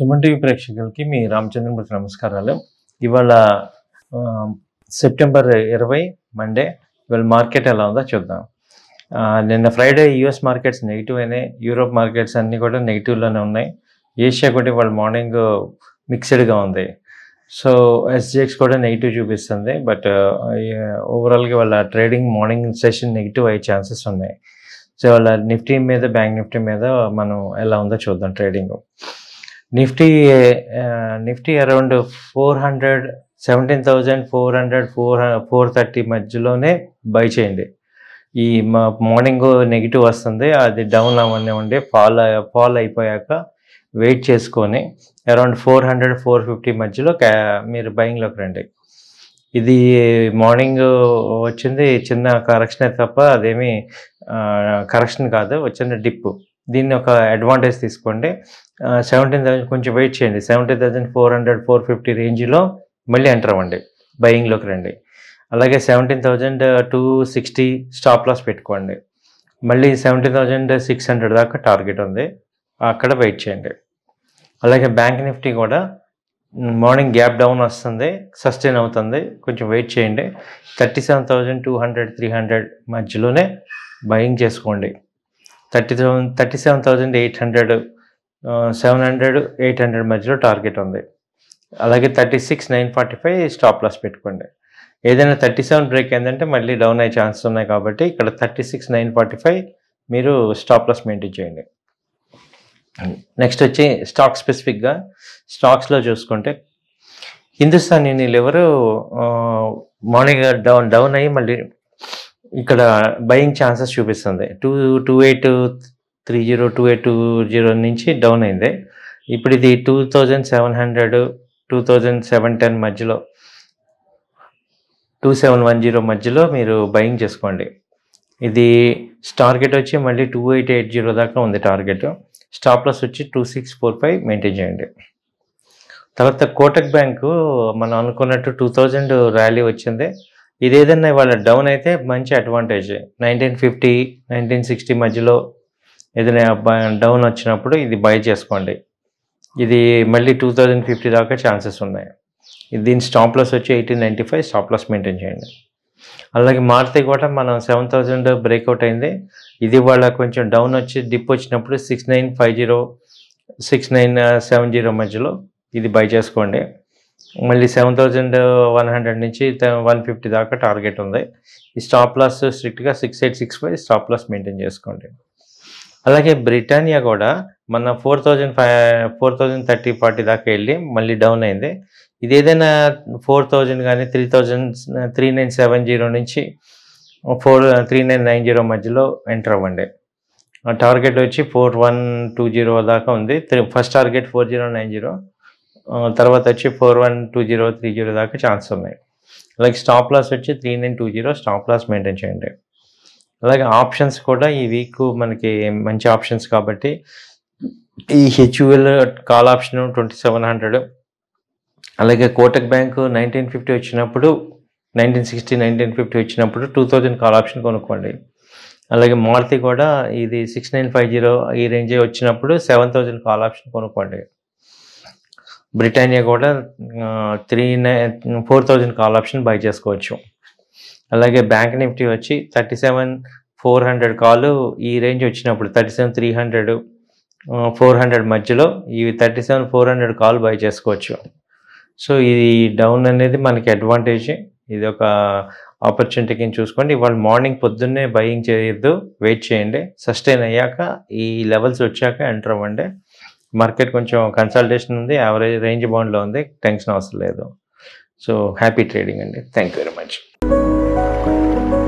Suman TV ప్రేక్షకులకి మీ రామచంద్రమూర్తి నమస్కారాలు ఇవాళ సెప్టెంబర్ ఇరవై మండే ఇవాళ మార్కెట్ ఎలా ఉందో చూద్దాం నిన్న ఫ్రైడే యుఎస్ మార్కెట్స్ నెగిటివ్ అయినాయి యూరోప్ మార్కెట్స్ అన్నీ కూడా నెగిటివ్లోనే ఉన్నాయి ఏషియా కూడా ఇవాళ మార్నింగ్ మిక్స్డ్గా ఉంది సో ఎస్జిఎక్స్ కూడా నెగిటివ్ చూపిస్తుంది బట్ ఓవరాల్గా వాళ్ళ ట్రేడింగ్ మార్నింగ్ సెషన్ నెగిటివ్ అయ్యే ఛాన్సెస్ ఉన్నాయి సో వాళ్ళ నిఫ్టీ మీద బ్యాంక్ నిఫ్టీ మీద మనం ఎలా ఉందో చూద్దాం trading Nifty Nifty around four hundred seventeen thousand four hundred four four thirty మధ్యలోనే బై చేయండి ఈ మా మార్నింగ్ నెగిటివ్ వస్తుంది అది డౌన్ అవన్నీ ఉండి ఫాల్ ఫాల్ అయిపోయాక వెయిట్ చేసుకొని around four hundred four fifty మధ్యలో మీరు బయింగ్లోకి రండి ఇది మార్నింగ్ వచ్చింది చిన్న కరెక్షనే తప్ప అదేమి కరెక్షన్ కాదు వచ్చింది డిప్ దీన్ని ఒక అడ్వాంటేజ్ తీసుకోండి సెవెంటీన్ థౌసండ్ కొంచెం వెయిట్ చేయండి seventy thousand four hundred four fifty రేంజ్లో మళ్ళీ ఎంటర్ అవ్వండి బయింగ్లోకి రండి అలాగే seventeen thousand two sixty stop loss పెట్టుకోండి మళ్ళీ సెవెంటీన్ థౌజండ్ సిక్స్ హండ్రెడ్ దాకా టార్గెట్ ఉంది అక్కడ వెయిట్ చేయండి అలాగే బ్యాంక్ నిఫ్టీ కూడా మార్నింగ్ గ్యాప్ డౌన్ వస్తుంది సస్టైన్ అవుతుంది కొంచెం వెయిట్ చేయండి thirty seven thousand two hundred three hundred మధ్యలోనే బయింగ్ చేసుకోండి thirty seven thirty seven thousand eight hundred seven hundred eight hundred మధ్యలో టార్గెట్ ఉంది అలాగే thirty six nine forty five stop loss పెట్టుకోండి ఏదైనా థర్టీ సెవెన్ బ్రేక్ ఏంటంటే మళ్ళీ డౌన్ అయ్యే ఛాన్సెస్ ఉన్నాయి కాబట్టి ఇక్కడ thirty six nine forty five మీరు స్టాప్ లాస్ మెయింటైన్ చేయండి నెక్స్ట్ వచ్చి స్టాక్ స్పెసిఫిక్గా స్టాక్స్లో చూసుకుంటే హిందుస్థాన్ యూనియన్ ఎవరు మార్నింగ్ డౌన్ డౌన్ అయ్యి మళ్ళీ ఇక్కడ బయింగ్ ఛాన్సెస్ చూపిస్తుంది two two eight three zero two eight two zero నుంచి డౌన్ అయింది ఇప్పుడు ఇది two thousand seven hundred two thousand seven ten మధ్యలో టూ సెవెన్ వన్ జీరో మధ్యలో మీరు బయింగ్ చేసుకోండి ఇది టార్గెట్ వచ్చి మళ్ళీ టూ ఎయిట్ ఎయిట్ జీరో దాకా ఉంది టార్గెట్ స్టాప్ లాస్ వచ్చి two six four five maintain చేయండి తర్వాత కోటక్ బ్యాంకు మనం అనుకున్నట్టు టూ థౌజండ్ ర్యాలీ వచ్చింది ఇది ఏదైనా ఇవాళ డౌన్ అయితే మంచి advantage nineteen fifty nineteen sixty మధ్యలో ఏదైనా డౌన్ వచ్చినప్పుడు ఇది బై చేసుకోండి ఇది మళ్ళీ టూ థౌజండ్ ఫిఫ్టీ దాకా ఛాన్సెస్ ఉన్నాయి దీని స్టాప్ లాస్ వచ్చి eighteen ninety five stop loss maintain చేయండి అలాగే మారుతి కూడా మనం సెవెన్ థౌజండ్ బ్రేక్అవుట్ అయింది ఇది వాళ్ళ కొంచెం డౌన్ వచ్చి డిప్ వచ్చినప్పుడు six nine five zero six nine seven zero మధ్యలో ఇది బై చేసుకోండి మళ్ళీ సెవెన్ థౌజండ్ వన్ హండ్రెడ్ నుంచి వన్ ఫిఫ్టీ దాకా టార్గెట్ ఉంది ఈ స్టాప్ లాస్ స్ట్రిక్ట్గా six eight six five stop loss maintain చేసుకోండి అలాగే బ్రిటానియా కూడా మన four thousand five four thousand thirty forty దాకా వెళ్ళి మళ్ళీ డౌన్ అయింది ఇది ఏదైనా ఫోర్ థౌజండ్ కానీ three thousand three nine seven zero నుంచి four three nine nine zero మధ్యలో ఎంటర్ అవ్వండి టార్గెట్ వచ్చి ఫోర్ వన్ టూ జీరో దాకా ఉంది first target four zero nine zero తర్వాత వచ్చి four one two zero three zero దాకా ఛాన్స్ ఉన్నాయి అలాగే స్టాప్ లాస్ వచ్చి three nine two zero stop loss maintain చేయండి అలాగే ఆప్షన్స్ కూడా ఈ వీక్ మనకి మంచి ఆప్షన్స్ కాబట్టి ఈ HUL call option twenty seven hundred అలాగే కోటక్ బ్యాంకు నైన్టీన్ ఫిఫ్టీ వచ్చినప్పుడు నైన్టీన్ సిక్స్టీ నైన్టీన్ ఫిఫ్టీ వచ్చినప్పుడు టూ థౌజండ్ కాల్ ఆప్షన్ కొనుక్కోండి అలాగే మారుతి కూడా ఇది సిక్స్ నైన్ ఫైవ్ జీరో ఈ రేంజ్ వచ్చినప్పుడు సెవెన్ థౌజండ్ కాల్ ఆప్షన్ కొనుక్కోండి బ్రిటానియా కూడా three nine four thousand call option buy చేసుకోవచ్చు అలాగే బ్యాంక్ నిఫ్టీ వచ్చి thirty seven four hundred call ఈ రేంజ్ వచ్చినప్పుడు thirty seven three hundred four hundred మధ్యలో ఇవి thirty seven four hundred call buy చేసుకోవచ్చు సో ఇది డౌన్ అనేది మనకి అడ్వాంటేజ్ ఇది ఒక ఆపర్చునిటీ కింద చూసుకోండి ఇవాళ మార్నింగ్ పొద్దున్నే బయింగ్ చేయొద్దు వెయిట్ చేయండి సస్టైన్ అయ్యాక ఈ లెవెల్స్ వచ్చాక ఎంటర్ అవ్వండి మార్కెట్ కొంచెం కన్సల్టేషన్ ఉంది యావరేజ్ రేంజ్ బౌండ్లో ఉంది టెన్షన్ అవసరం లేదు సో హ్యాపీ ట్రేడింగ్ అండి థ్యాంక్ యూ వెరీ మచ్